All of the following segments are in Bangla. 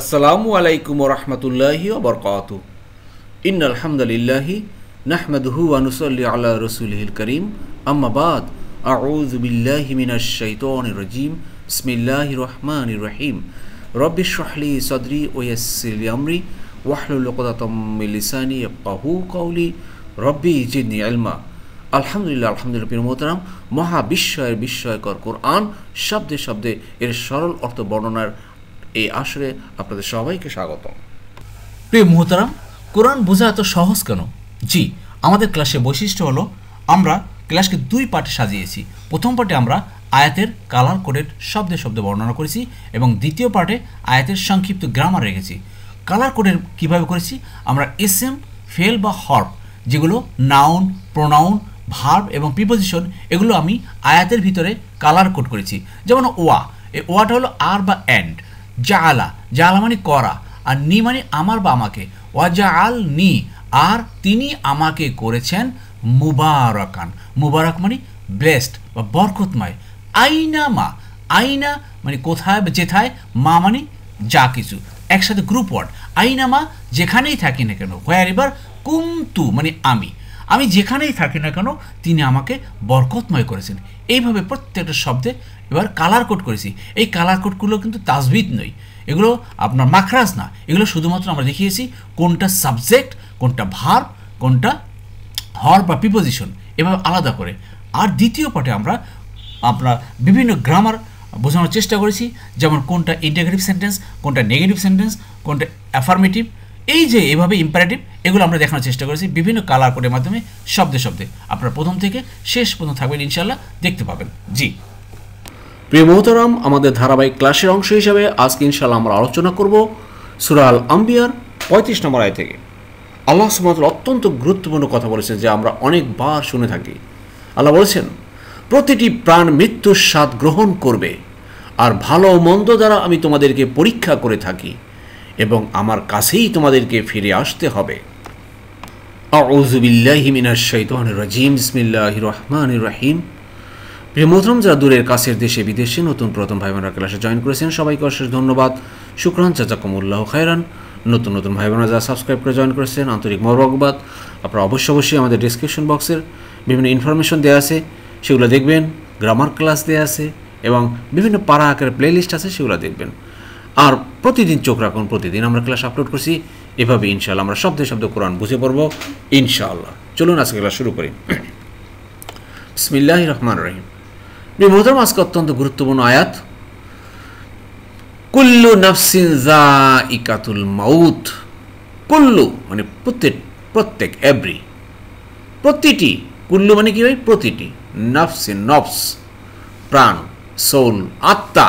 আসসালামু আলাইকুম রহমতুল্লাহি বরকাত ইন আলহামদুলিল্লাহি নাহমদহু আনুসল্লি আল্লাহ রসুলহিল করিম আম্মাবাদ আউজবিল্লাহি মিনাশাইতন রজিম বিসমিল্লাহ রহমান রহিম রব্বিশ রাহলি সদরি ওয়াসসির আমরি ওয়াহলুল উকদাতাম মিন লিসানি ইয়াফকাহু কওলি রব্বি জিদনি ইলমা আলহামদুলিল্লাহ আলহামদুলিল্লাহ পীর মোহতারাম মহাবিস্ময়ের বিস্ময়কর কোরআন শব্দে শব্দে এর সরল অর্থ বর্ণনার এই আসরে আপনাদের সবাইকে স্বাগতম প্রিয় মোহতারাম কোরআন বোঝা এত সহজ কেন জি আমাদের ক্লাসে বৈশিষ্ট্য হলো আমরা ক্লাসকে দুই পার্টে সাজিয়েছি প্রথম পার্টে আমরা আয়াতের কালার কোডেড শব্দে শব্দে বর্ণনা করেছি এবং দ্বিতীয় পার্টে আয়াতের সংক্ষিপ্ত গ্রামার রেখেছি কালার কোডের কীভাবে করেছি আমরা এস এম ফেল বা হর্প যেগুলো নাউন প্রোনাউন ভার্ব এবং প্রিপোজিশন এগুলো আমি আয়াতের ভিতরে কালার কোড করেছি যেমন ওয়া এই ওয়াটা হলো আর বা অ্যান্ড জা আলা জা আলা মানে করা আর নি মানে আমার বা আমাকে ওয়াজা আল নি আর তিনি আমাকে করেছেন মুবারকান মুবারক মানে ব্লেসড বা বরকতময় আইনা মা আইনা মানে কোথায় বা যেথায় মা মানে যা কিছু একসাথে গ্রুপ ওয়ার্ড আইনামা যেখানেই থাকি না কেন হোয়ার এবার কুমতু মানে আমি আমি যেখানেই থাকি না কেন তিনি আমাকে বরকতময় করেছেন এইভাবে প্রত্যেকটা শব্দে এবার কালার কোড করেছি এই কালার কোডগুলো কিন্তু তাজবিদ নয় এগুলো আপনার মাখরাজ না এগুলো শুধুমাত্র আমরা দেখিয়েছি কোনটা সাবজেক্ট কোনটা ভার কোনটা হর বা প্রিপোজিশন এভাবে আলাদা করে আর দ্বিতীয় পাঠে আমরা আপনার বিভিন্ন গ্রামার বোঝানোর চেষ্টা করেছি যেমন কোনটা ইন্টাগ্রেটিভ সেন্টেন্স কোনটা নেগেটিভ সেন্টেন্স কোনটা অ্যাফার্মেটিভ এই যে এভাবে ইম্পারেটিভ এগুলো আমরা দেখানোর চেষ্টা করেছি বিভিন্ন কালার কোডের মাধ্যমে শব্দে শব্দে আপনারা প্রথম থেকে শেষ পর্যন্ত থাকবেন ইনশাল্লাহ দেখতে পাবেন জি প্রিয় মহতরাম আমাদের ধারাবাহিক ক্লাসের অংশ হিসাবে আজকে ইনশাল্লাহ আমরা আলোচনা করব সুরাল আম্বিয়ার পঁয়ত্রিশ নম্বর আয় থেকে আল্লাহ সুমাত অত্যন্ত গুরুত্বপূর্ণ কথা বলেছেন যে আমরা অনেকবার শুনে থাকি আল্লাহ বলেছেন প্রতিটি প্রাণ মৃত্যুর স্বাদ গ্রহণ করবে আর ভালো মন্দ দ্বারা আমি তোমাদেরকে পরীক্ষা করে থাকি এবং আমার কাছেই তোমাদেরকে ফিরে আসতে হবে রাজিম ইসমিল্লাহ রহমান রাহিম প্রিয় মোহরম যারা দূরের কাছের দেশে বিদেশে নতুন প্রথম ভাই বোনরা ক্লাসে জয়েন করেছেন সবাইকে অশেষ ধন্যবাদ শুক্রান চাচাকুমুল্লাহ খায়রান নতুন নতুন ভাই বোনরা যারা সাবস্ক্রাইব করে জয়েন করেছেন আন্তরিক মরবাদ আপনারা অবশ্যই অবশ্যই আমাদের ডিসক্রিপশন বক্সের বিভিন্ন ইনফরমেশন দেওয়া আছে সেগুলো দেখবেন গ্রামার ক্লাস দেওয়া আছে এবং বিভিন্ন পাড়া আকারের প্লেলিস্ট আছে সেগুলো দেখবেন আর প্রতিদিন চোখ রাখুন প্রতিদিন আমরা ক্লাস আপলোড করছি এভাবে ইনশাল্লাহ আমরা শব্দে শব্দ কোরআন বুঝে পড়ব ইনশাআল্লাহ চলুন আজকে ক্লাস শুরু করি বিসমিল্লাহ রহমান রহিম বিমোহরম আজকে অত্যন্ত গুরুত্বপূর্ণ আয়াত কুল্লু নফসিন জা ইকাতুল মাউত কুল্লু মানে প্রত্যেক প্রত্যেক এভরি প্রতিটি কুল্লু মানে কি হয় প্রতিটি নফসিন নফস প্রাণ সোল আত্মা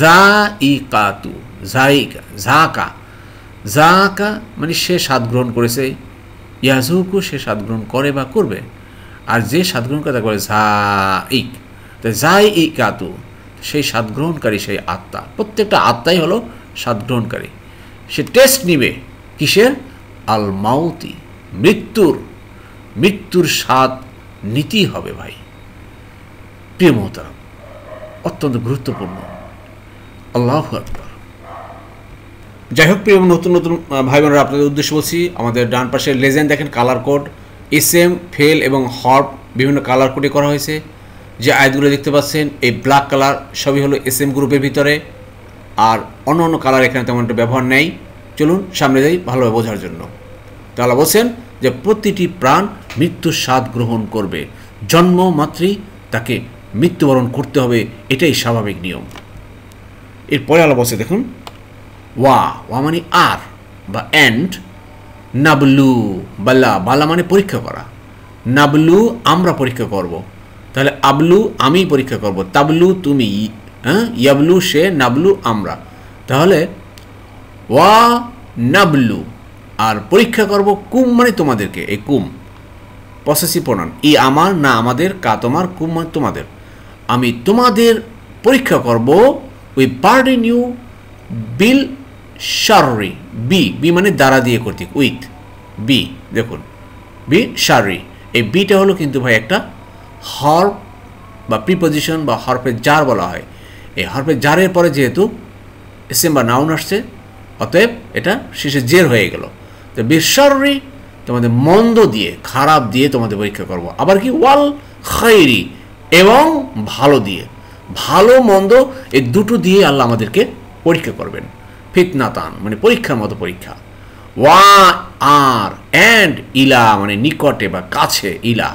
জাইকাতু জাইকা ঝাঁকা জাঁকা মানে সে স্বাদ গ্রহণ করেছে ইয়াজুকু সে স্বাদ গ্রহণ করে বা করবে আর যে স্বাদ গ্রহণ করে তাকে বলে জাইক তো ইকাতু সেই স্বাদ গ্রহণকারী সেই আত্মা প্রত্যেকটা আত্মাই হলো স্বাদ গ্রহণকারী সে টেস্ট নিবে কিসের আল মাউতি মৃত্যুর মৃত্যুর স্বাদ নিতেই হবে ভাই প্রিয় মহতারাম অত্যন্ত গুরুত্বপূর্ণ আল্লাহ আকবর যাই হোক প্রিয় নতুন নতুন ভাই বোনেরা আপনাদের উদ্দেশ্য বলছি আমাদের ডান পাশের লেজেন্ড দেখেন কালার কোড এস এম ফেল এবং হর্প বিভিন্ন কালার কোডে করা হয়েছে যে আয়াতগুলো দেখতে পাচ্ছেন এই ব্ল্যাক কালার সবই হলো এস এম গ্রুপের ভিতরে আর অন্য অন্য কালার এখানে তেমন একটা ব্যবহার নেই চলুন সামনে যাই ভালোভাবে বোঝার জন্য তাহলে বলছেন যে প্রতিটি প্রাণ মৃত্যুর স্বাদ গ্রহণ করবে জন্ম মাত্রই তাকে মৃত্যুবরণ করতে হবে এটাই স্বাভাবিক নিয়ম এরপরে আলো বসে দেখুন ওয়া ওয়া মানে আর বা অ্যান্ড নাবলু বাল্লা বাল্লা মানে পরীক্ষা করা নাবলু আমরা পরীক্ষা করব। তাহলে আবলু আমি পরীক্ষা করব। তাবলু তুমি হ্যাঁ ইয়াবলু সে নাবলু আমরা তাহলে ওয়া নাবলু আর পরীক্ষা করব কুম মানে তোমাদেরকে এই কুম প্রসেসি প্রণাম ই আমার না আমাদের কা তোমার কুম মানে তোমাদের আমি তোমাদের পরীক্ষা করব উই burden you বিল শারি বি বি মানে দ্বারা দিয়ে কর্তৃক উইথ বি দেখুন বি শারি এই বিটা হলো কিন্তু ভাই একটা হর্প বা প্রিপোজিশন বা হরফের জার বলা হয় এই হরফের জারের পরে যেহেতু এসএম বা নাউন আসছে অতএব এটা শেষে জের হয়ে গেল তো বিশ্বরি তোমাদের মন্দ দিয়ে খারাপ দিয়ে তোমাদের পরীক্ষা করব আবার কি ওয়াল খাইরি এবং ভালো দিয়ে ভালো মন্দ এই দুটো দিয়ে আল্লাহ আমাদেরকে পরীক্ষা করবেন ফিতনাতান মানে পরীক্ষার মতো পরীক্ষা ওয়া আর অ্যান্ড ইলা মানে নিকটে বা কাছে ইলা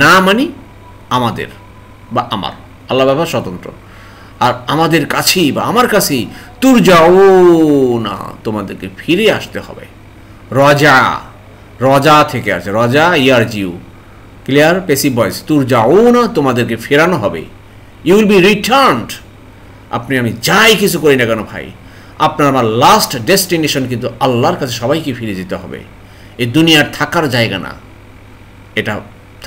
না মানে আমাদের বা আমার আল্লাহ বাবা স্বতন্ত্র আর আমাদের কাছেই বা আমার কাছেই তুর যাও না তোমাদেরকে ফিরে আসতে হবে রজা রজা থেকে আছে রজা ইয়ার জিউ ক্লিয়ার পেসি বয়েস তুর যাও না তোমাদেরকে ফেরানো হবে ইউ উইল বি রিটার্নড আপনি আমি যাই কিছু করি না কেন ভাই আপনার আমার লাস্ট ডেস্টিনেশন কিন্তু আল্লাহর কাছে সবাইকে ফিরে যেতে হবে এই দুনিয়ার থাকার জায়গা না এটা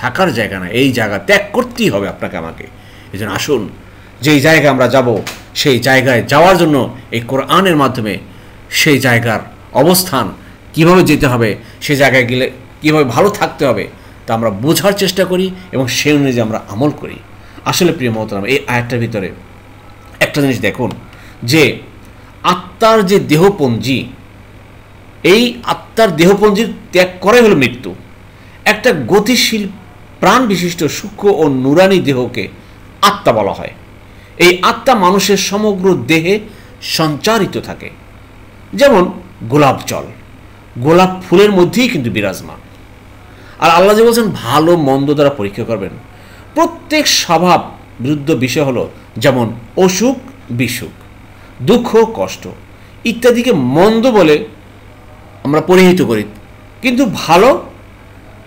থাকার জায়গা না এই জায়গা ত্যাগ করতেই হবে আপনাকে আমাকে এই জন্য আসুন যেই জায়গায় আমরা যাব সেই জায়গায় যাওয়ার জন্য এই কোরআনের মাধ্যমে সেই জায়গার অবস্থান কিভাবে যেতে হবে সেই জায়গায় গেলে কীভাবে ভালো থাকতে হবে তা আমরা বোঝার চেষ্টা করি এবং সেই অনুযায়ী আমরা আমল করি আসলে প্রিয় মহতারাম এই আয়াতটার ভিতরে একটা জিনিস দেখুন যে আত্মার যে দেহপঞ্জি এই আত্মার দেহপঞ্জির ত্যাগ করাই হলো মৃত্যু একটা গতিশীল প্রাণ বিশিষ্ট সূক্ষ্ম ও নুরানি দেহকে আত্মা বলা হয় এই আত্মা মানুষের সমগ্র দেহে সঞ্চারিত থাকে যেমন গোলাপ জল গোলাপ ফুলের মধ্যেই কিন্তু বিরাজমান আর আল্লাহ যে বলছেন ভালো মন্দ দ্বারা পরীক্ষা করবেন প্রত্যেক স্বভাব বিরুদ্ধ বিষয় হলো যেমন অসুখ বিসুখ দুঃখ কষ্ট ইত্যাদিকে মন্দ বলে আমরা পরিহিত করি কিন্তু ভালো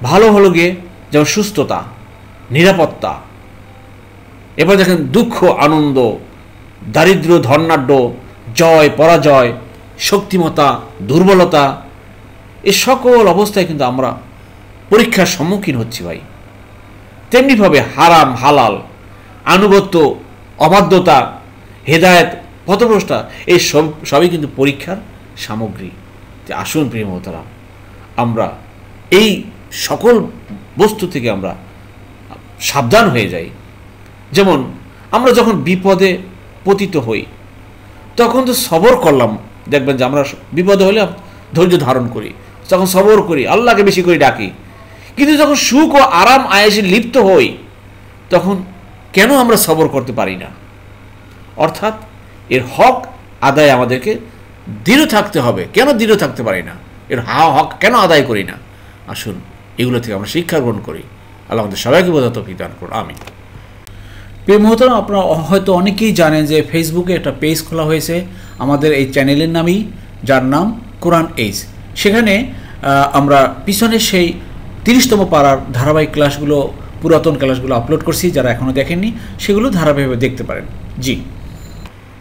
ভালো হলো গিয়ে যেমন সুস্থতা নিরাপত্তা এবার দেখেন দুঃখ আনন্দ দারিদ্র ধর্নাঢ্য জয় পরাজয় শক্তিমতা দুর্বলতা এ সকল অবস্থায় কিন্তু আমরা পরীক্ষার সম্মুখীন হচ্ছি ভাই তেমনিভাবে হারাম হালাল আনুগত্য অবাধ্যতা হেদায়ত পথভ্রষ্টা এই সব সবই কিন্তু পরীক্ষার সামগ্রী আসুন প্রিয়মতারা আমরা এই সকল বস্তু থেকে আমরা সাবধান হয়ে যাই যেমন আমরা যখন বিপদে পতিত হই তখন তো সবর করলাম দেখবেন যে আমরা বিপদে হলে ধৈর্য ধারণ করি তখন সবর করি আল্লাহকে বেশি করে ডাকি কিন্তু যখন সুখ ও আরাম আয়েসে লিপ্ত হই তখন কেন আমরা সবর করতে পারি না অর্থাৎ এর হক আদায় আমাদেরকে দৃঢ় থাকতে হবে কেন দৃঢ় থাকতে পারি না এর হা হক কেন আদায় করি না আসুন এগুলো থেকে আমরা শিক্ষা গ্রহণ করি আল্লাহ আমাদের সবাইকে বোঝাতো দান করুন আমি প্রেমহতরাম আপনারা হয়তো অনেকেই জানেন যে ফেসবুকে একটা পেজ খোলা হয়েছে আমাদের এই চ্যানেলের নামই যার নাম কোরআন এইজ সেখানে আমরা পিছনে সেই তিরিশতম পাড়ার ধারাবাহিক ক্লাসগুলো পুরাতন ক্লাসগুলো আপলোড করছি যারা এখনও দেখেননি সেগুলো ধারাবাহিকভাবে দেখতে পারেন জি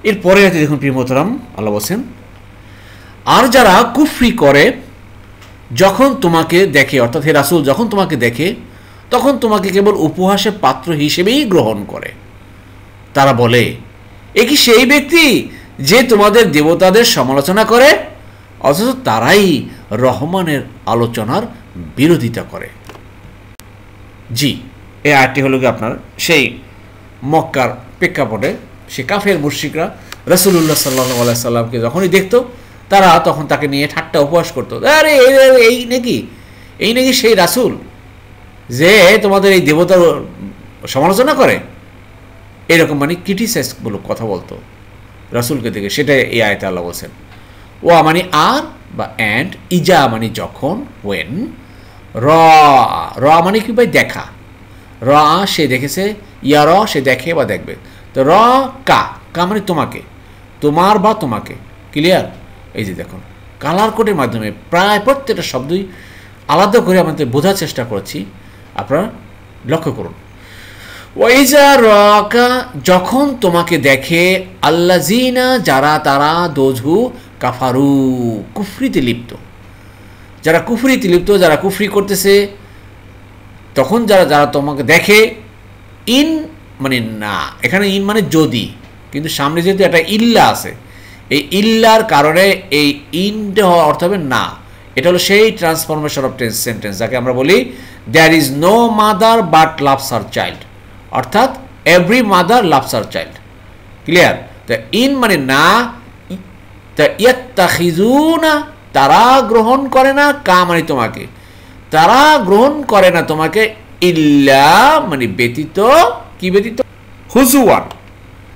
এরপরে আছে দেখুন প্রিমতরাম আল্লাহ বসেন আর যারা কুফরি করে যখন তোমাকে দেখে অর্থাৎ হে রাসুল যখন তোমাকে দেখে তখন তোমাকে কেবল উপহাসের পাত্র হিসেবেই গ্রহণ করে তারা বলে এ কি সেই ব্যক্তি যে তোমাদের দেবতাদের সমালোচনা করে অথচ তারাই রহমানের আলোচনার বিরোধিতা করে জি এই আয়টি হলো কি আপনার সেই মক্কার প্রেক্ষাপটে সে কাফের মুর্শিকরা রসুল্লাহ সাল্লাহ সাল্লামকে যখনই দেখতো তারা তখন তাকে নিয়ে ঠাট্টা উপহাস করতো আরে এই এই নাকি এই নাকি সেই রাসুল যে তোমাদের এই দেবতার সমালোচনা করে এরকম মানে ক্রিটিসাইজমূলক কথা বলতো রাসুলকে দেখে সেটাই এই আয়তে আল্লাহ বলছেন ওয়া মানে আর বা অ্যান্ড ইজা মানে যখন ওয়েন র র মানে কি ভাই দেখা র সে দেখেছে ইয়া র সে দেখে বা দেখবে তো র কা কা মানে তোমাকে তোমার বা তোমাকে ক্লিয়ার এই যে দেখুন কালার কোডের মাধ্যমে প্রায় প্রত্যেকটা শব্দই আলাদা করে আমাদের বোঝার চেষ্টা করছি আপনারা লক্ষ্য করুন ওয়াইজা কা যখন তোমাকে দেখে আল্লাজিনা যারা তারা দোঝু কাফারু কুফরিতে লিপ্ত যারা কুফরিতে লিপ্ত যারা কুফরি করতেছে তখন যারা যারা তোমাকে দেখে ইন মানে না এখানে ইন মানে যদি কিন্তু সামনে যেহেতু একটা ইল্লা আছে এই ইল্লার কারণে এই ইনটা হওয়া অর্থ হবে না এটা হলো সেই ট্রান্সফরমেশন অফ টেন্স সেন্টেন্স যাকে আমরা বলি there is no mother but loves her child অর্থাৎ every mother loves her child clear তো ইন মানে না ইয়াত্তাখিজুনা তারা গ্রহণ করে না কা মানে তোমাকে তারা গ্রহণ করে না তোমাকে ইল্লা মানে ব্যতীত কি ব্যতীত হুজুয়ান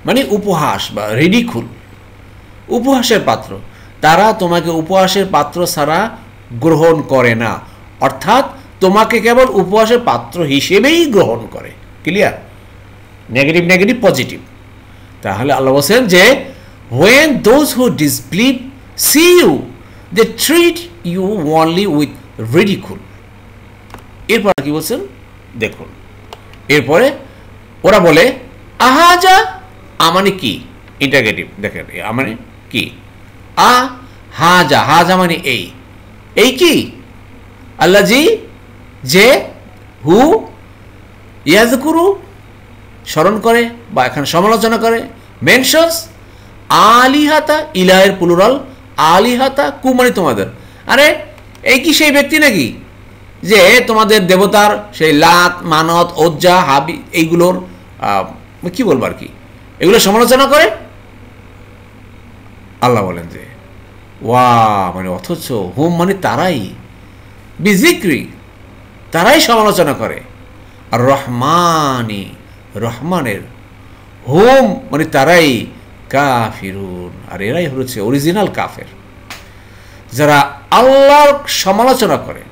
মানে উপহাস বা রেডিখুল উপহাসের পাত্র তারা তোমাকে উপহাসের পাত্র ছাড়া গ্রহণ করে না অর্থাৎ তোমাকে কেবল উপহাসের পাত্র হিসেবেই গ্রহণ করে ক্লিয়ার নেগেটিভ নেগেটিভ পজিটিভ তাহলে আল্লাহ বলছেন যে When those who disbelieve see you, they treat you only with ridicule. এরপর কি বলছেন দেখুন এরপরে ওরা বলে আহা যা আমানে কি ইন্টারগেটিভ দেখেন আমানে কি আ হাজা হাজা মানে এই এই কি আল্লাহ জি যে হু ইয়াজ কুরু স্মরণ করে বা এখানে সমালোচনা করে মেনশনস আলিহাতা ইলায়ের প্লুরাল আলিহাতা কু মানে তোমাদের আরে এই কি সেই ব্যক্তি নাকি যে তোমাদের দেবতার সেই লাত মানত ওজ্জা হাবি এইগুলোর কি বলবো আর কি এগুলো সমালোচনা করে আল্লাহ বলেন যে ওয়া মানে অথচ হোম মানে তারাই বিজিক্রি তারাই সমালোচনা করে আর রহমানি রহমানের হোম মানে তারাই কাফিরুন আর এরাই হচ্ছে অরিজিনাল কাফের যারা আল্লাহর সমালোচনা করে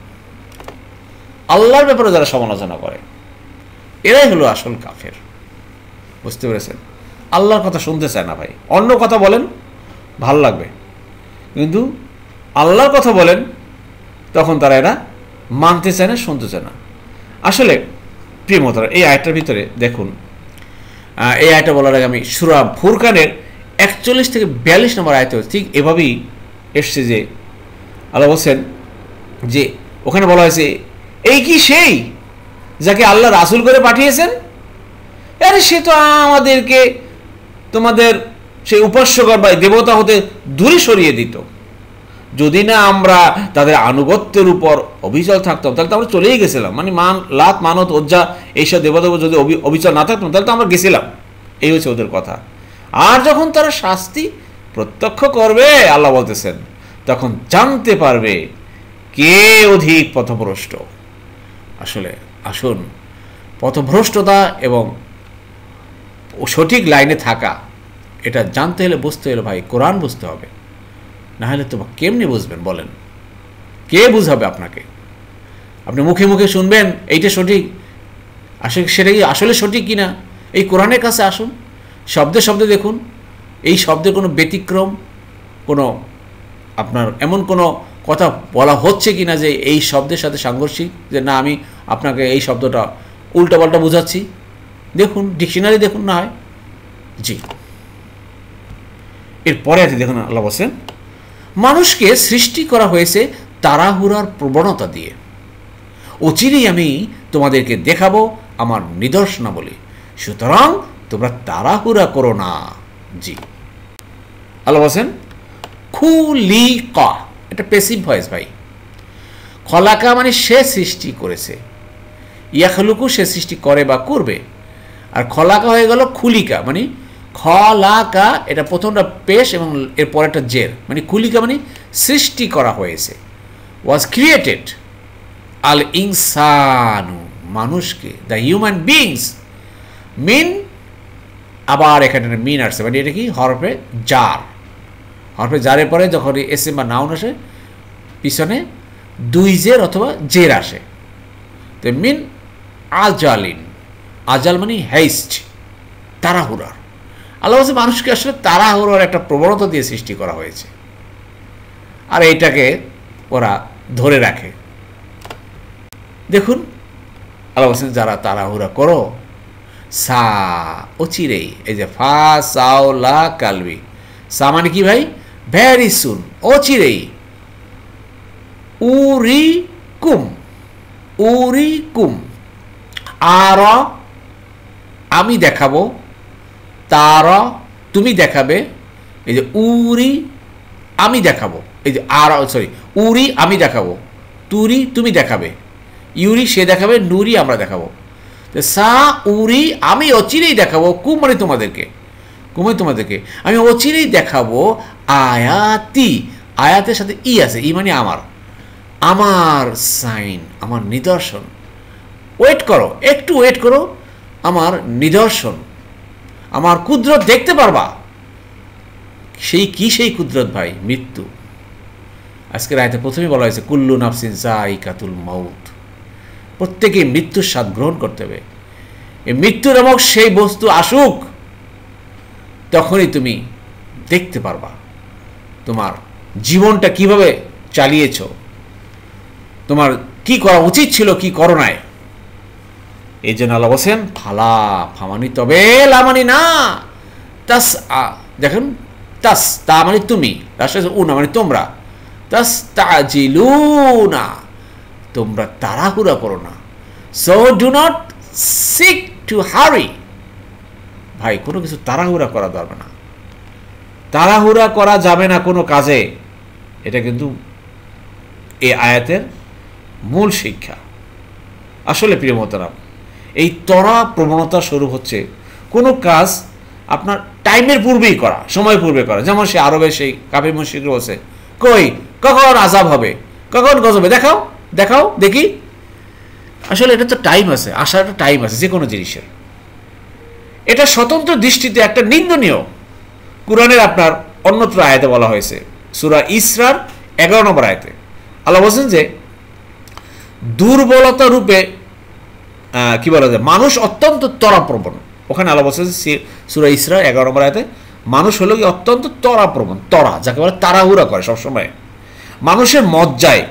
আল্লাহর ব্যাপারে যারা সমালোচনা করে এরাই হলো আসল কাফের বুঝতে পেরেছেন আল্লাহর কথা শুনতে চায় না ভাই অন্য কথা বলেন ভাল লাগবে কিন্তু আল্লাহর কথা বলেন তখন তারা এরা মানতে চায় না শুনতে চায় না আসলে প্রিয়মতারা এই আয়টার ভিতরে দেখুন এই আয়টা বলার আগে আমি সুরা ফুরকানের একচল্লিশ থেকে বিয়াল্লিশ নম্বর আয়ত ঠিক এভাবেই এসছে যে আল্লাহ বলছেন যে ওখানে বলা হয়েছে এই কি সেই যাকে আল্লাহ রাসুল করে পাঠিয়েছেন আরে সে তো আমাদেরকে তোমাদের সেই উপাস্যকর বা দেবতা হতে দূরে সরিয়ে দিত যদি না আমরা তাদের আনুগত্যের উপর অবিচল থাকতাম তাহলে তো আমরা চলেই গেছিলাম মানে মান লাত মানত ওজ্জা এইসব দেবতা যদি অবিচল না থাকতাম তাহলে তো আমরা গেছিলাম এই হচ্ছে ওদের কথা আর যখন তারা শাস্তি প্রত্যক্ষ করবে আল্লাহ বলতেছেন তখন জানতে পারবে কে অধিক পথভ্রষ্ট আসলে আসুন পথভ্রষ্টতা এবং সঠিক লাইনে থাকা এটা জানতে হলে বুঝতে হলে ভাই কোরআন বুঝতে হবে না হলে তো কেমনি বুঝবেন বলেন কে বুঝাবে আপনাকে আপনি মুখে মুখে শুনবেন এইটা সঠিক আসলে সেটা কি আসলে সঠিক কিনা এই কোরআনের কাছে আসুন শব্দে শব্দে দেখুন এই শব্দের কোনো ব্যতিক্রম কোনো আপনার এমন কোনো কথা বলা হচ্ছে কি না যে এই শব্দের সাথে সাংঘর্ষিক যে না আমি আপনাকে এই শব্দটা উল্টাপাল্টা বোঝাচ্ছি দেখুন ডিকশনারি দেখুন না হয় জি এরপরে আছে দেখুন আল্লাহ বসেন মানুষকে সৃষ্টি করা হয়েছে তাড়াহুড়ার প্রবণতা দিয়ে অচিরেই আমি তোমাদেরকে দেখাবো আমার নিদর্শনাবলী সুতরাং তোমরা তাড়াহুড়া করো না জি আল্লাহ বলছেন খুলি ক এটা পেসিভ ভয়েস ভাই খলাকা মানে সে সৃষ্টি করেছে ইয়াখলুকু সে সৃষ্টি করে বা করবে আর খলাকা হয়ে গেল খুলিকা মানে খলাকা এটা প্রথমটা পেশ এবং এর পরেরটা জের মানে খুলিকা মানে সৃষ্টি করা হয়েছে ওয়াজ ক্রিয়েটেড আল ইনসানু মানুষকে দ্য হিউম্যান বিংস মিন আবার এখানে মিন আসছে মানে এটা কি হরফে জার হরফে জারের পরে যখন এসএম বা নাউন আসে পিছনে দুই জের অথবা জের আসে তো মিন আজালিন আজাল মানে হেস্ট তাড়াহুড়ার আল্লাহ মানুষকে আসলে তাড়াহুড়ার একটা প্রবণতা দিয়ে সৃষ্টি করা হয়েছে আর এইটাকে ওরা ধরে রাখে দেখুন আল্লাহ হোসেন যারা তাড়াহুড়া করো সা অচিরেই এই যে ফা সাও লা কালবি সা মানে কি ভাই ভ্যারি সুন অচিরেই উরি কুম উরি কুম আর আমি দেখাবো তার তুমি দেখাবে এই যে উরি আমি দেখাবো এই যে আর সরি উরি আমি দেখাবো তুরি তুমি দেখাবে ইউরি সে দেখাবে নুরি আমরা দেখাবো সা উরি আমি অচিরেই দেখাবো কু মানে তোমাদেরকে কুমে মানে তোমাদেরকে আমি অচিরেই দেখাবো আয়াতি আয়াতের সাথে ই আছে ই মানে আমার আমার সাইন আমার নিদর্শন ওয়েট করো একটু ওয়েট করো আমার নিদর্শন আমার কুদরত দেখতে পারবা সেই কি সেই কুদরত ভাই মৃত্যু আজকের রায়তে প্রথমেই বলা হয়েছে কুল্লু নাফসিন কাতুল মাউত প্রত্যেকেই মৃত্যুর স্বাদ গ্রহণ করতে হবে এই মৃত্যু নামক সেই বস্তু আসুক তখনই তুমি দেখতে পারবা তোমার জীবনটা কিভাবে চালিয়েছ তোমার কি করা উচিত ছিল কি করো নাই এই জন্য আল্লাহ বলছেন ফালা ফামানি তবে লামানি না তাস দেখেন তাস তা মানে তুমি রাষ্ট্র উ না মানে তোমরা তাস তা না তোমরা তাড়াহুড়া করো না so do not seek to hurry ভাই কোনো কিছু তাড়াহুড়া করা যাবে না তাড়াহুড়া করা যাবে না কোনো কাজে এটা কিন্তু এ আয়াতের মূল শিক্ষা আসলে প্রিয় মতারাম এই তরা প্রবণতা স্বরূপ হচ্ছে কোনো কাজ আপনার টাইমের পূর্বেই করা সময় পূর্বে করা যেমন সে আরবে সেই কাপি মুশিক রয়েছে কই কখন আজাব হবে কখন গজবে দেখাও দেখাও দেখি আসলে এটা তো টাইম আছে আসার একটা টাইম আছে যে কোনো জিনিসের এটা স্বতন্ত্র দৃষ্টিতে একটা নিন্দনীয় কোরআনের আপনার অন্যত্র আয়তে বলা হয়েছে সুরা ইসরার এগারো নম্বর আয়তে আল্লাহ বলছেন যে দুর্বলতা রূপে কি বলা যায় মানুষ অত্যন্ত তরাপ্রবণ ওখানে আলো বলছেন সুরা ইসরা এগারো নম্বর আয়তে মানুষ হলো অত্যন্ত তরাপ্রবণ তরা যাকে বলে তাড়াহুড়া করে সবসময় মানুষের মজ্জায়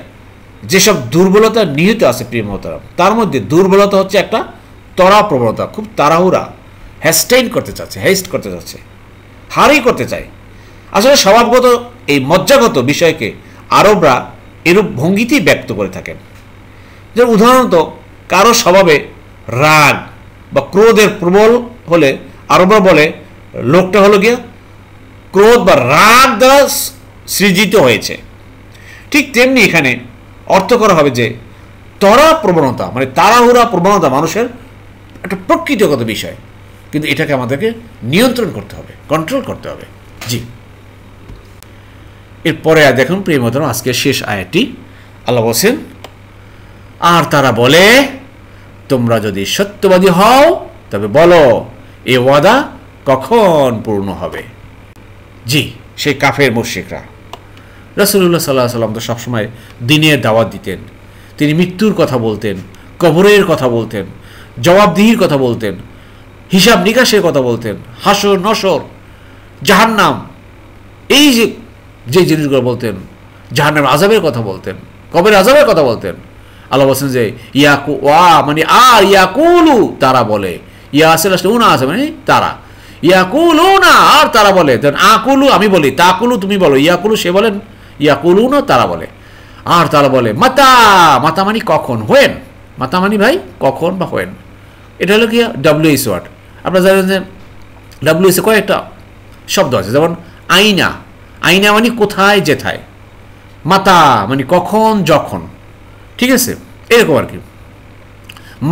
যেসব দুর্বলতা নিহিত আছে প্রিয়মতারা তার মধ্যে দুর্বলতা হচ্ছে একটা তরা প্রবণতা খুব তাড়াহুড়া হ্যাস্টাইন করতে চাচ্ছে হ্যাস্ট করতে চাচ্ছে হারই করতে চায় আসলে স্বভাবগত এই মজ্জাগত বিষয়কে আরবরা এরূপ ভঙ্গিতেই ব্যক্ত করে থাকেন যে উদাহরণত কারো স্বভাবে রাগ বা ক্রোধের প্রবল হলে আরবরা বলে লোকটা হলো গিয়া ক্রোধ বা রাগ দ্বারা সৃজিত হয়েছে ঠিক তেমনি এখানে অর্থ করা হবে যে তরা প্রবণতা মানে তাড়াহুড়া প্রবণতা মানুষের একটা প্রকৃতিগত বিষয় কিন্তু এটাকে আমাদেরকে নিয়ন্ত্রণ করতে হবে কন্ট্রোল করতে হবে জি এরপরে আর দেখুন প্রিয়মতন আজকে শেষ আয়াতটি আল্লাহ বলছেন আর তারা বলে তোমরা যদি সত্যবাদী হও তবে বলো এ ওয়াদা কখন পূর্ণ হবে জি সেই কাফের মুশিকরা রাসুল্লাহ সাল্লাহ সাল্লাম তো সবসময় দিনের দাওয়াত দিতেন তিনি মৃত্যুর কথা বলতেন কবরের কথা বলতেন জবাবদিহির কথা বলতেন হিসাব নিকাশের কথা বলতেন হাসর নসর জাহান্নাম এই যে যে জিনিসগুলো বলতেন জাহান্নাম আজাবের কথা বলতেন কবের আজাবের কথা বলতেন আল্লাহ বলছেন যে ইয়াকু ওয়া মানে আর ইয়াকুলু তারা বলে ইয়া আসে আসলে উনা আছে মানে তারা ইয়াকুলু না আর তারা বলে আকুলু আমি বলি তাকুলু তুমি বলো ইয়াকুলু সে বলেন ইয়াকুলুনও তারা বলে আর তারা বলে মাতা মাতা মানি কখন হোয়েন মাতা মানি ভাই কখন বা হোয়েন এটা হলো কি ডাব্লিউএস ওয়ার্ড আপনারা জানেন যে ডাব্লিউএসে কয়েকটা শব্দ আছে যেমন আইনা আইনা মানে কোথায় যেথায় মাতা মানে কখন যখন ঠিক আছে এরকম আর কি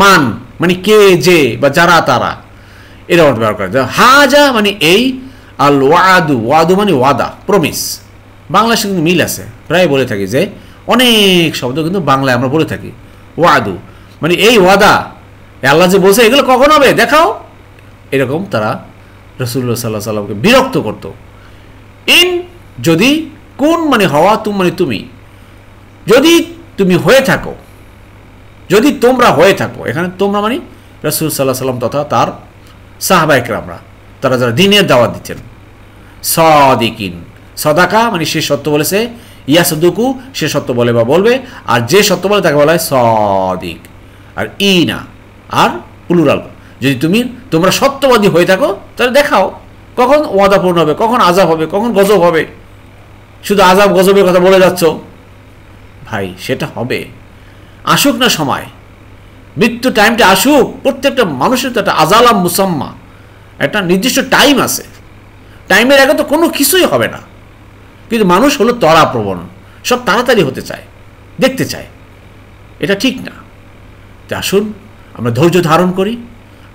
মান মানে কে যে বা যারা তারা এরকম ব্যবহার করা যায় হাজা মানে এই আল ওয়াদু ওয়াদু মানে ওয়াদা প্রমিস সাথে কিন্তু মিল আছে প্রায় বলে থাকি যে অনেক শব্দ কিন্তু বাংলায় আমরা বলে থাকি ওয়াদু মানে এই ওয়াদা আল্লাহ যে বলছে এগুলো কখন হবে দেখাও এরকম তারা রসুল্লাহ সাল্লাহ সাল্লামকে বিরক্ত করত ইন যদি কোন মানে হওয়া তুম মানে তুমি যদি তুমি হয়ে থাকো যদি তোমরা হয়ে থাকো এখানে তোমরা মানে রসুল সাল্লাহ সাল্লাম তথা তার সাহাবাহিকরামরা তারা যারা দিনের দাওয়াত দিচ্ছেন সদিকিন সদাকা মানে সে সত্য বলেছে ইয়া সদুকু সে সত্য বলে বা বলবে আর যে সত্য বলে তাকে বলা হয় সদিক আর ই না আর পুলুরাল যদি তুমি তোমরা সত্যবাদী হয়ে থাকো তাহলে দেখাও কখন ওয়াদাপূর্ণ হবে কখন আজাব হবে কখন গজব হবে শুধু আজাব গজবের কথা বলে যাচ্ছ ভাই সেটা হবে আসুক না সময় মৃত্যু টাইমটা আসুক প্রত্যেকটা মানুষের তো একটা আজালাম মুসাম্মা একটা নির্দিষ্ট টাইম আছে টাইমের আগে তো কোনো কিছুই হবে না কিন্তু মানুষ হলো তরাপ্রবণ সব তাড়াতাড়ি হতে চায় দেখতে চায় এটা ঠিক না তা আসুন আমরা ধৈর্য ধারণ করি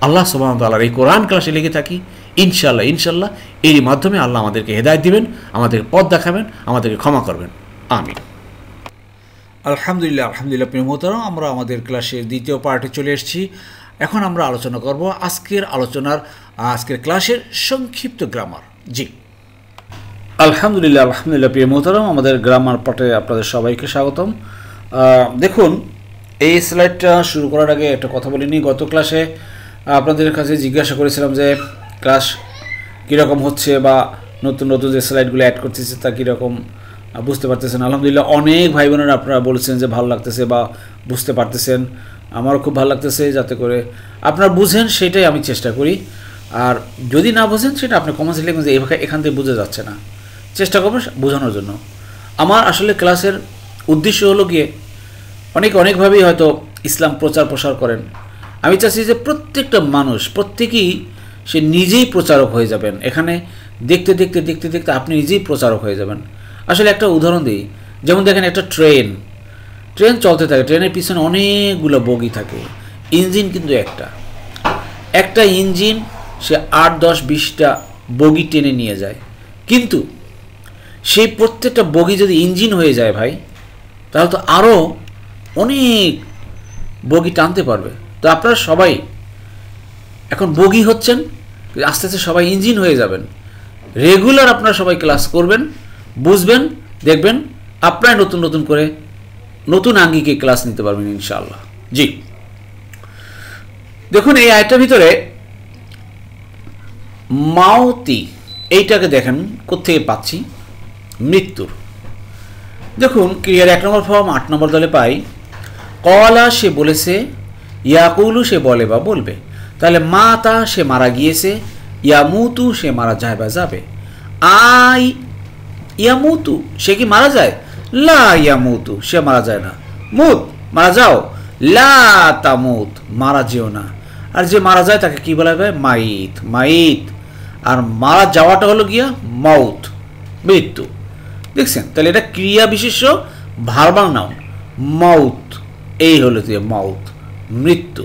আল্লাহ সুবাহতাল্লাহর এই কোরআন ক্লাসে লেগে থাকি ইনশাল্লাহ ইনশাল্লাহ এরই মাধ্যমে আল্লাহ আমাদেরকে হেদায়ত দিবেন আমাদেরকে পথ দেখাবেন আমাদেরকে ক্ষমা করবেন আমি আলহামদুলিল্লাহ আলহামদুলিল্লাহ প্রিয়মতারাম আমরা আমাদের ক্লাসের দ্বিতীয় পার্টে চলে এসেছি এখন আমরা আলোচনা করব আজকের আলোচনার আজকের ক্লাসের সংক্ষিপ্ত গ্রামার জি আলহামদুলিল্লাহ আলহামদুলিল্লাহ প্রিয় মোহতারাম আমাদের গ্রামার পাঠে আপনাদের সবাইকে স্বাগতম দেখুন এই স্লাইডটা শুরু করার আগে একটা কথা বলিনি গত ক্লাসে আপনাদের কাছে জিজ্ঞাসা করেছিলাম যে ক্লাস কীরকম হচ্ছে বা নতুন নতুন যে স্লাইডগুলো অ্যাড করতেছে তা কীরকম বুঝতে পারতেছেন আলহামদুলিল্লাহ অনেক ভাই বোনেরা আপনারা বলছেন যে ভালো লাগতেছে বা বুঝতে পারতেছেন আমারও খুব ভালো লাগতেছে যাতে করে আপনারা বুঝেন সেটাই আমি চেষ্টা করি আর যদি না বুঝেন সেটা আপনি কমেন্টস লিখবেন যে এখান থেকে বুঝে যাচ্ছে না চেষ্টা করবো বোঝানোর জন্য আমার আসলে ক্লাসের উদ্দেশ্য হলো গিয়ে অনেক অনেকভাবেই হয়তো ইসলাম প্রচার প্রসার করেন আমি চাচ্ছি যে প্রত্যেকটা মানুষ প্রত্যেকেই সে নিজেই প্রচারক হয়ে যাবেন এখানে দেখতে দেখতে দেখতে দেখতে আপনি নিজেই প্রচারক হয়ে যাবেন আসলে একটা উদাহরণ দিই যেমন দেখেন একটা ট্রেন ট্রেন চলতে থাকে ট্রেনের পিছনে অনেকগুলো বগি থাকে ইঞ্জিন কিন্তু একটা একটা ইঞ্জিন সে আট দশ বিশটা বগি টেনে নিয়ে যায় কিন্তু সেই প্রত্যেকটা বগি যদি ইঞ্জিন হয়ে যায় ভাই তাহলে তো আরও অনেক বগি টানতে পারবে তো আপনারা সবাই এখন বগি হচ্ছেন আস্তে আস্তে সবাই ইঞ্জিন হয়ে যাবেন রেগুলার আপনারা সবাই ক্লাস করবেন বুঝবেন দেখবেন আপনার নতুন নতুন করে নতুন আঙ্গিকে ক্লাস নিতে পারবেন ইনশাআল্লাহ জি দেখুন এই আয়টার ভিতরে মাওতি এইটাকে দেখেন কোথেকে পাচ্ছি মৃত্যুর দেখুন ক্রিয়ার এক নম্বর ফর্ম আট নম্বর দলে পাই কলা সে বলেছে ইয়াকুলু সে বলে বা বলবে তাহলে মা তা সে মারা গিয়েছে ইয়ামুতু সে মারা যায় বা যাবে আই ইয়ামুতু সে কি মারা যায় লা ইয়ামুতু সে মারা যায় না মুত মারা যাও লা তামুত মারা যেও না আর যে মারা যায় তাকে কি বলা হবে মাইত মাইত আর মারা যাওয়াটা হলো গিয়া মাউথ মৃত্যু দেখছেন তাহলে এটা ক্রিয়া বিশেষ ভার্বাল নাম মাউথ এই হলো যে মাউথ মৃত্যু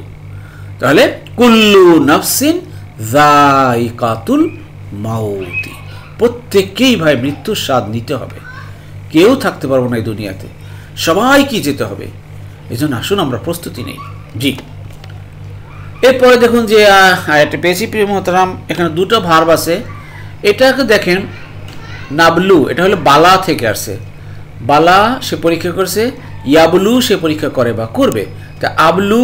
তাহলে কুল্লু নফসিন জাইকাতুল মাউতি প্রত্যেককেই ভাই মৃত্যুর স্বাদ নিতে হবে কেউ থাকতে পারবো না এই দুনিয়াতে সবাইকে যেতে হবে এই জন্য আসুন আমরা প্রস্তুতি নেই জি এরপরে দেখুন যে একটা পেয়েছি প্রিয় মহতারাম এখানে দুটো ভার্ব আছে এটাকে দেখেন নাবলু এটা হলো বালা থেকে আসছে বালা সে পরীক্ষা করছে ইয়াবলু সে পরীক্ষা করে বা করবে তা আবলু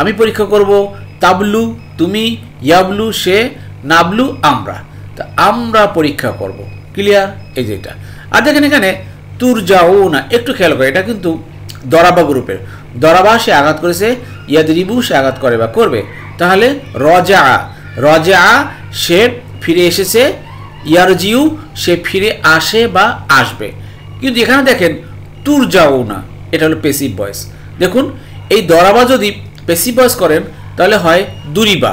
আমি পরীক্ষা করব তাবলু তুমি ইয়াবলু সে নাবলু আমরা তা আমরা পরীক্ষা করব ক্লিয়ার এই যে এটা আর দেখেন এখানে তুর যাও না একটু খেয়াল করে এটা কিন্তু দরাবা গ্রুপের দরাবা সে আঘাত করেছে রিবু সে আঘাত করে বা করবে তাহলে রজা রজা সে ফিরে এসেছে ইয়ারজিউ সে ফিরে আসে বা আসবে কিন্তু এখানে দেখেন তুর যাও না এটা হলো পেসিভ বয়স দেখুন এই দরাবা যদি পেসিভ বয়স করেন তাহলে হয় দুরিবা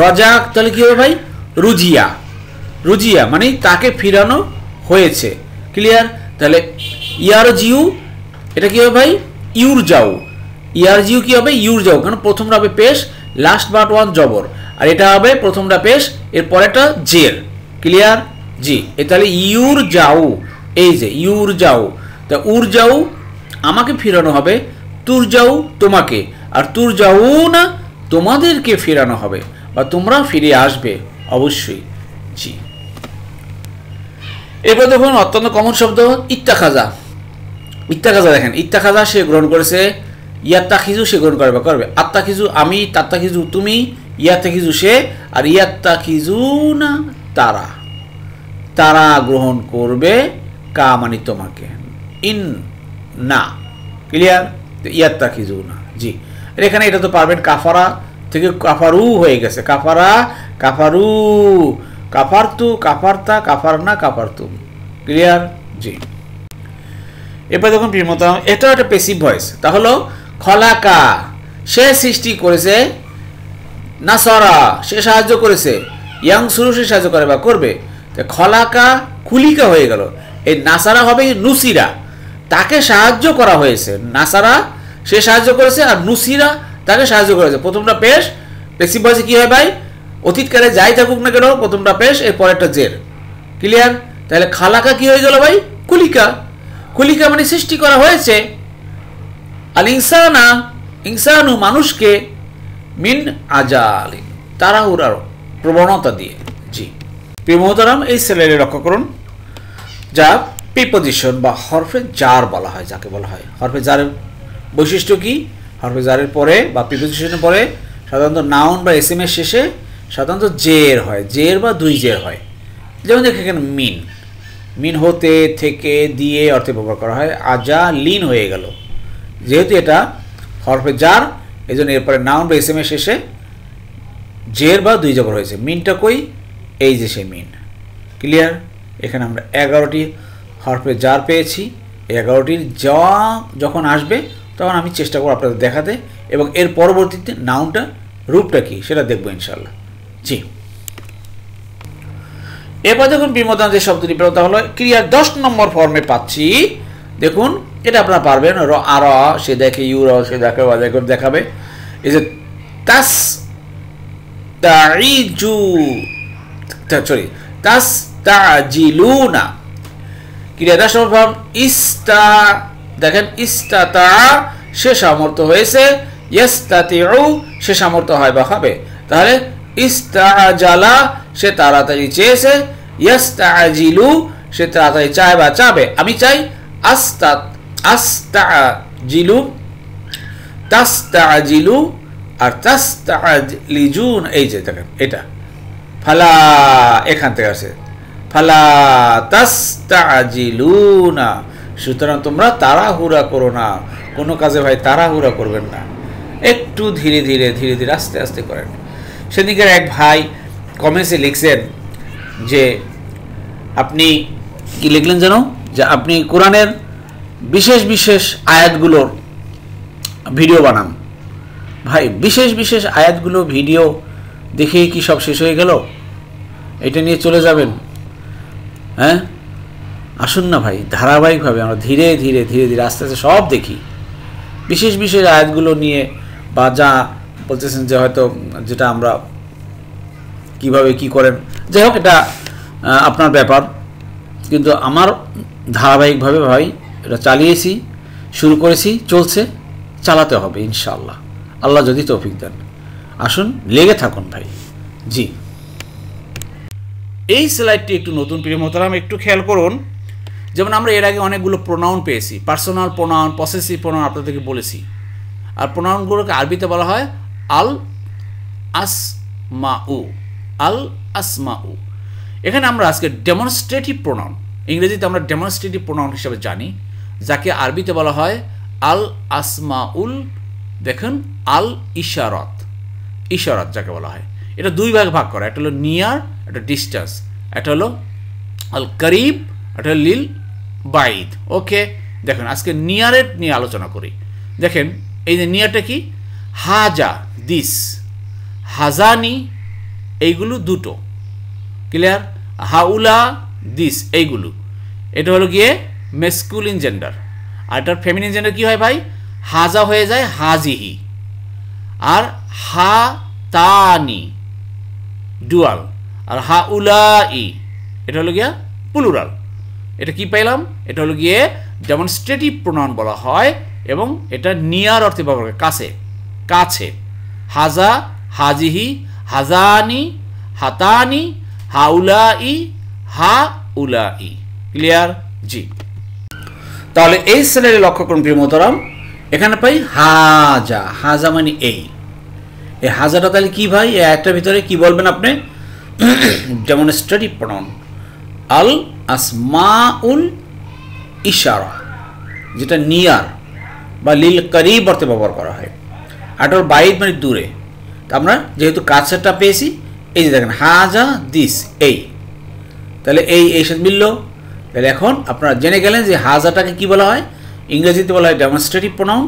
রজা তাহলে কী হবে ভাই রুজিয়া রুজিয়া মানে তাকে ফিরানো হয়েছে ক্লিয়ার তাহলে ইয়ার জিউ এটা কী হবে ভাই ইউর যাও ইয়ার জিউ কী হবে ইউর যাও কারণ প্রথমটা হবে পেশ লাস্ট বাট ওয়ান জবর আর এটা হবে প্রথমটা পেশ এর একটা জের ক্লিয়ার জি এ তাহলে ইউর যাও এই যে ইউর যাও তা উর যাও আমাকে ফিরানো হবে তুর যাও তোমাকে আর তুর যাও না তোমাদেরকে ফিরানো হবে বা তোমরা ফিরে আসবে অবশ্যই জি এরপর দেখুন অত্যন্ত কমন শব্দ ইত্তা খাজা ইত্তা খাজা দেখেন ইত্তা খাজা সে গ্রহণ করেছে ইয়াত্তা খিজু সে গ্রহণ করবে করবে আত্মা খিজু আমি তাত্তা খিজু তুমি ইয়াত্তা খিজু সে আর ইয়াত্তা খিজু না তারা তারা গ্রহণ করবে কা মানে তোমাকে ইন না ক্লিয়ার তো ইয়াত্তা কিজু না জি এখানে এটা তো পারবেন কাফারা থেকে কাফারু হয়ে গেছে কাফারা কাফারু কাফারতু কাফারতা কাফার না কাফারতু ক্লিয়ার জি এবার দেখুন প্রিমতা এটাও একটা পেসিভ ভয়েস তা হলো খলাকা সে সৃষ্টি করেছে না সরা সে সাহায্য করেছে ইয়াং সুরু সে সাহায্য করে বা করবে খলাকা কুলিকা হয়ে গেল এই নাসারা হবে নুসিরা তাকে সাহায্য করা হয়েছে নাসারা সে সাহায্য করেছে আর নুসিরা তাকে সাহায্য করেছে প্রথমটা পেশ প্লেসিভ বয়সে কী হয় ভাই অতীতকালে যাই থাকুক না কেন প্রথমটা পেশ এর একটা জের ক্লিয়ার তাহলে খালাকা কি হয়ে গেল ভাই কুলিকা কুলিকা মানে সৃষ্টি করা হয়েছে আল ইনসানা ইনসানু মানুষকে মিন আজাল উড়ার প্রবণতা দিয়ে প্রিয় মহতারাম এই সেলাইলে লক্ষ্য করুন যা প্রিপোজিশন বা হরফে জার বলা হয় যাকে বলা হয় হরফে জারের বৈশিষ্ট্য কি হরফে জারের পরে বা প্রিপোজিশনের পরে সাধারণত নাউন বা এস এম শেষে সাধারণত জের হয় জের বা দুই জের হয় যেমন দেখে এখানে মিন মিন হতে থেকে দিয়ে অর্থে ব্যবহার করা হয় আজা লিন হয়ে গেল যেহেতু এটা হরফে জার এই জন্য এরপরে নাউন বা এস এম এস শেষে জের বা দুই জবর হয়েছে মিনটা কই এই যে সেই মিন ক্লিয়ার এখানে আমরা এগারোটি হরফে জার পেয়েছি এগারোটির যা যখন আসবে তখন আমি চেষ্টা করব আপনাদের দেখাতে এবং এর পরবর্তীতে নাউনটা রূপটা কি সেটা দেখবো ইনশাল্লাহ জি এরপর দেখুন বিমোদন যে শব্দটি পেল হলো ক্রিয়ার দশ নম্বর ফর্মে পাচ্ছি দেখুন এটা আপনারা পারবেন র আর সে দেখে ইউ র সে দেখে ও দেখাবে এই যে তাস তাইজু সরি তাস্তাজিলুনা ক্রিয়া দাস ফর্ম ইস্তা দেখেন ইস্তাতা সে সামর্থ্য হয়েছে ইয়াস্তাতিউ সে সামর্থ্য হয় বা হবে তাহলে ইস্তাজালা সে তাড়াতাড়ি চেয়েছে ইয়াস্তাজিলু সে তাড়াতাড়ি চায় বা চাবে আমি চাই আস্তাত আস্তা জিলু তাস্তা তাস্তাজিলু আর তাস্তা লিজুন এই যে দেখেন এটা ফালা এখান থেকে আসে ফালা না সুতরাং তোমরা তাড়াহুড়া করো না কোনো কাজে ভাই তাড়াহুড়া করবেন না একটু ধীরে ধীরে ধীরে ধীরে আস্তে আস্তে করেন সেদিকে এক ভাই কমেন্টসে লিখছেন যে আপনি কি লিখলেন যেন যে আপনি কোরআনের বিশেষ বিশেষ আয়াতগুলোর ভিডিও বানান ভাই বিশেষ বিশেষ আয়াতগুলো ভিডিও দেখেই কি সব শেষ হয়ে গেল এটা নিয়ে চলে যাবেন হ্যাঁ আসুন না ভাই ধারাবাহিকভাবে আমরা ধীরে ধীরে ধীরে ধীরে আস্তে আস্তে সব দেখি বিশেষ বিশেষ আয়াতগুলো নিয়ে বা যা বলতেছেন যে হয়তো যেটা আমরা কিভাবে কি করেন যাই হোক এটা আপনার ব্যাপার কিন্তু আমার ধারাবাহিকভাবে ভাই এটা চালিয়েছি শুরু করেছি চলছে চালাতে হবে ইনশাল্লাহ আল্লাহ যদি তৌফিক দেন আসুন লেগে থাকুন ভাই জি এই স্লাইডটি একটু নতুন প্রিয়মতারাম একটু খেয়াল করুন যেমন আমরা এর আগে অনেকগুলো প্রোনাউন পেয়েছি পার্সোনাল প্রোনাউন পসেসিভ প্রোনাউন আপনাদেরকে বলেছি আর প্রোনাউনগুলোকে আরবিতে বলা হয় আল আসমা উ আল আসমা উ এখানে আমরা আজকে ডেমনস্ট্রেটিভ প্রোনাউন ইংরেজিতে আমরা ডেমনস্ট্রেটিভ প্রোনাউন হিসেবে জানি যাকে আরবিতে বলা হয় আল আসমাউল দেখেন আল ইশারত ইশারত যাকে বলা হয় এটা দুই ভাগ ভাগ করা একটা হলো নিয়ার একটা ডিস্টেন্স একটা হলো আল করিব একটা লিল বাইদ ওকে দেখেন আজকে নিয়ারের নিয়ে আলোচনা করি দেখেন এই যে নিয়ারটা কি হাজা দিস হাজানি এইগুলো দুটো ক্লিয়ার হাউলা দিস এইগুলো এটা হলো গিয়ে মেসকুলিন জেন্ডার আর এটার ফেমিনিন জেন্ডার কী হয় ভাই হাজা হয়ে যায় হাজিহি আর হা তানি ডুয়াল আর হা ই এটা হলো গিয়া প্লুরাল এটা কি পাইলাম এটা হলো গিয়ে যেমন ডেমনস্ট্রেটিভ প্রণয়ন বলা হয় এবং এটা নিয়ার অর্থে ব্যবহার করে কাছে কাছে হাজা হাজিহি হাজানি হাতানি ই হা ই ক্লিয়ার জি তাহলে এই সেলের লক্ষ্য করুন প্রিয় মোতারাম এখানে পাই হাজা হাজা মানে এই এই হাজারটা তাহলে কী ভাই এই ভিতরে কি বলবেন আপনি যেমন স্টাডি প্রণন আল উল ইশারা যেটা নিয়ার বা লিল করিব অর্থে ব্যবহার করা হয় আর বাইর মানে দূরে তা আমরা যেহেতু কাছেরটা পেয়েছি এই যে দেখেন হাজা দিস এই তাহলে এই এই সাথে মিলল তাহলে এখন আপনারা জেনে গেলেন যে হাজাটাকে কি বলা হয় ইংরেজিতে বলা হয় ডেমনস্ট্রেটিভ প্রোনাউন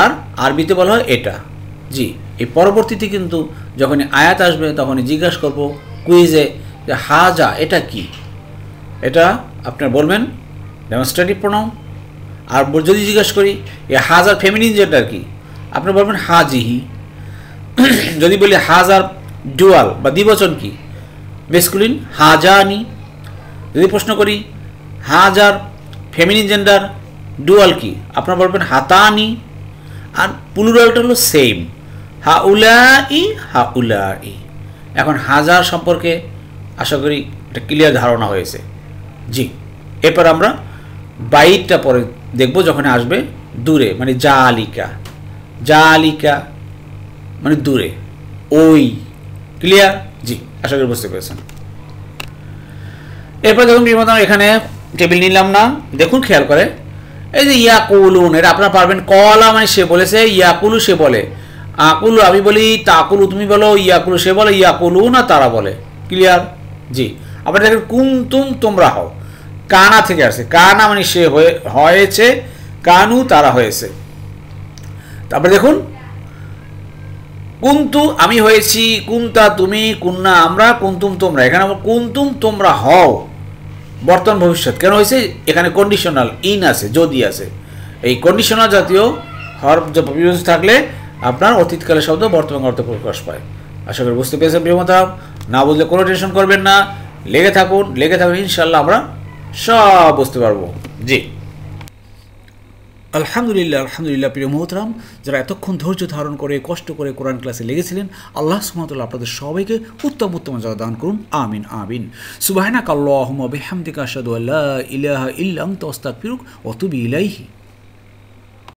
আর আরবিতে বলা হয় এটা জি এই পরবর্তীতে কিন্তু যখনই আয়াত আসবে তখনই জিজ্ঞাসা করবো কুইজে যে হাজা এটা কি এটা আপনার বলবেন ডেমনস্ট্রেটিভ প্রণাম আর যদি জিজ্ঞাসা করি এ হাজার ফেমিনিন যেটা কি আপনি বলবেন হা জিহি যদি বলি হাজার ডুয়াল বা দ্বিবচন কি মেসকুলিন হাজানি যদি প্রশ্ন করি হাজার ফেমিনিন জেন্ডার ডুয়াল কি আপনারা বলবেন হাতানি আর পুলুরালটা হলো সেম হাউলাই হাউলাই এখন হাজার সম্পর্কে আশা করি একটা ক্লিয়ার ধারণা হয়েছে জি এরপর আমরা বাইটটা পরে দেখব যখন আসবে দূরে মানে জালিকা জালিকা মানে দূরে ওই ক্লিয়ার জি আশা করি বুঝতে পেরেছেন এরপর দেখুন বিমত এখানে টেবিল নিলাম না দেখুন খেয়াল করে এই যে ইয়াকুলুন এটা আপনারা পারবেন কলা মানে সে বলেছে ইয়াকুলু সে বলে আকুলু আমি বলি আকুলু তুমি বলো ইয়াকুলু সে বলে ইয়াকুলু না তারা বলে ক্লিয়ার জি আবার দেখেন কুন্তুম তোমরা হও কানা থেকে আসে কানা মানে সে হয়েছে কানু তারা হয়েছে তারপরে দেখুন কুন্তু আমি হয়েছি কুন্তা তুমি কুন্না আমরা কুন্তুম তোমরা এখানে কুন্তুম তোমরা হও বর্তমান ভবিষ্যৎ কেন হয়েছে এখানে কন্ডিশনাল ইন আছে যদি আছে এই কন্ডিশনাল জাতীয় হর থাকলে আপনার অতীতকালের শব্দ বর্তমান অর্থ প্রকাশ পায় আশা করি বুঝতে পেরেছেন প্রিয়মতাম না বুঝলে কোনো টেনশন করবেন না লেগে থাকুন লেগে থাকুন ইনশাল্লাহ আমরা সব বুঝতে পারবো জি আলহামদুলিল্লাহ আলহামদুলিল্লাহ প্রিয় মহতরাম যারা এতক্ষণ ধৈর্য ধারণ করে কষ্ট করে কোরআন ক্লাসে লেগেছিলেন আল্লাহ সুমাতুল্লাহ আপনাদের সবাইকে উত্তম উত্তম জায়গা দান করুন আমিন আমিন সুবাহনা কাল্লাহমা বেহামদিকা সাদু আল্লাহ ইলাহা ইল্লাম তস্তাক পিরুক অতুবি ইলাইহি